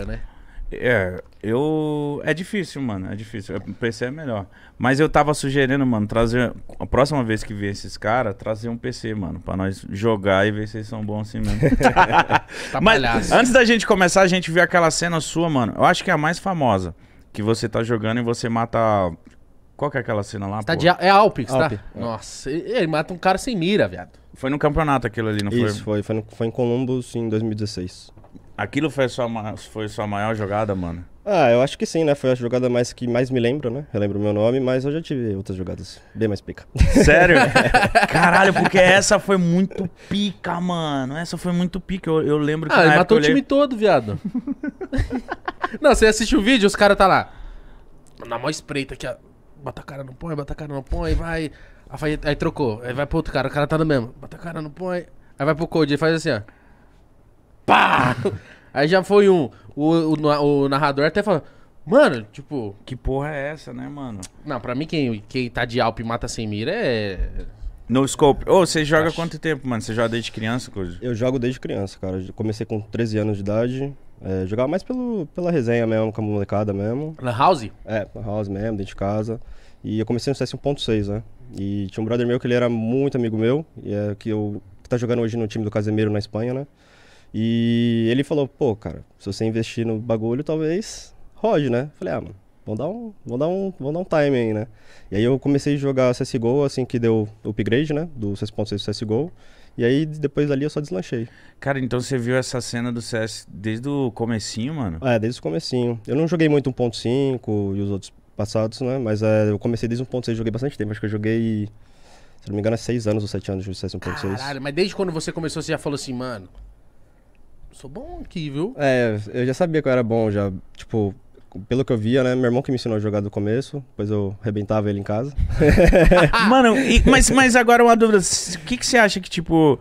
É, né? É, eu. É difícil, mano. É difícil. O PC é melhor. Mas eu tava sugerindo, mano, trazer. A próxima vez que ver esses caras, trazer um PC, mano. Pra nós jogar e ver se eles são bons assim mesmo. tá Mas palhaço. antes da gente começar, a gente vê aquela cena sua, mano. Eu acho que é a mais famosa. Que você tá jogando e você mata. Qual que é aquela cena lá? Tá de, é Alpix, tá? É. Nossa, ele mata um cara sem mira, viado. Foi no campeonato aquilo ali, não Isso, foi? Isso, foi. Foi, no, foi em Columbus em 2016. Aquilo foi sua, foi sua maior jogada, mano? Ah, eu acho que sim, né? Foi a jogada mais que mais me lembro, né? Eu lembro o meu nome, mas eu já tive outras jogadas bem mais pica. Sério? É. Caralho, porque essa foi muito pica, mano. Essa foi muito pica. Eu, eu lembro que. Ah, ele matou o time todo, viado. Não, você assiste o vídeo, os caras tá lá. Na maior espreita aqui, ó. Bota a cara no põe, bota a cara no põe, vai. Aí, aí trocou. Aí vai pro outro cara, o cara tá no mesmo. Bota a cara no põe. Aí vai pro Code, ele faz assim, ó pá! Aí já foi um. O, o, o narrador até falou. Mano, tipo. Que porra é essa, né, mano? Não, pra mim quem, quem tá de Alp e mata sem mira é. No scope. Ô, oh, você joga Acho... quanto tempo, mano? Você joga desde criança, coisa? Eu jogo desde criança, cara. comecei com 13 anos de idade. É, jogava mais pelo, pela resenha mesmo, com a molecada mesmo. Na house? É, na house mesmo, dentro de casa. E eu comecei no CS 1.6, né? E tinha um brother meu que ele era muito amigo meu, e é, que, eu, que tá jogando hoje no time do Casemiro na Espanha, né? E ele falou, pô, cara, se você investir no bagulho, talvez rode, né? Falei, ah, mano, vamos dar um, vamos dar um, vamos dar um time aí, né? E aí eu comecei a jogar CSGO assim que deu o upgrade, né? Do 6.6 CSGO. E aí depois dali eu só deslanchei. Cara, então você viu essa cena do CS desde o comecinho, mano? É, desde o comecinho. Eu não joguei muito 1.5 e os outros passados, né? Mas é, eu comecei desde 1.6, joguei bastante tempo. Acho que eu joguei, se não me engano, há é 6 anos ou 7 anos de CS 1.6. Caralho, mas desde quando você começou, você já falou assim, mano, sou bom aqui, viu? É, eu já sabia que eu era bom, já, tipo, pelo que eu via, né? Meu irmão que me ensinou a jogar do começo, depois eu arrebentava ele em casa. Mano, e, mas, mas agora uma dúvida: o que, que você acha que, tipo.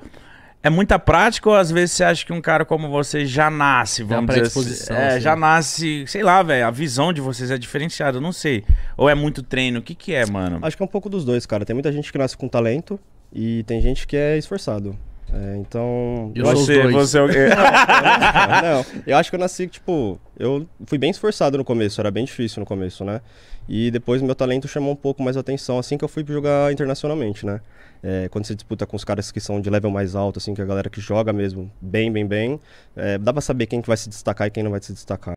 É muita prática ou às vezes você acha que um cara como você já nasce, vamos dizer assim, é, assim. já nasce, sei lá, velho, a visão de vocês é diferenciada, não sei. Ou é muito treino, o que que é, mano? Acho que é um pouco dos dois, cara. Tem muita gente que nasce com talento e tem gente que é esforçado. É, então. Eu você, você é o quê? Não, eu acho que eu nasci, tipo, eu fui bem esforçado no começo, era bem difícil no começo, né? E depois meu talento chamou um pouco mais atenção assim que eu fui jogar internacionalmente, né? É, quando você disputa com os caras que são de level mais alto, assim, que é a galera que joga mesmo bem, bem, bem, é, dá pra saber quem que vai se destacar e quem não vai se destacar.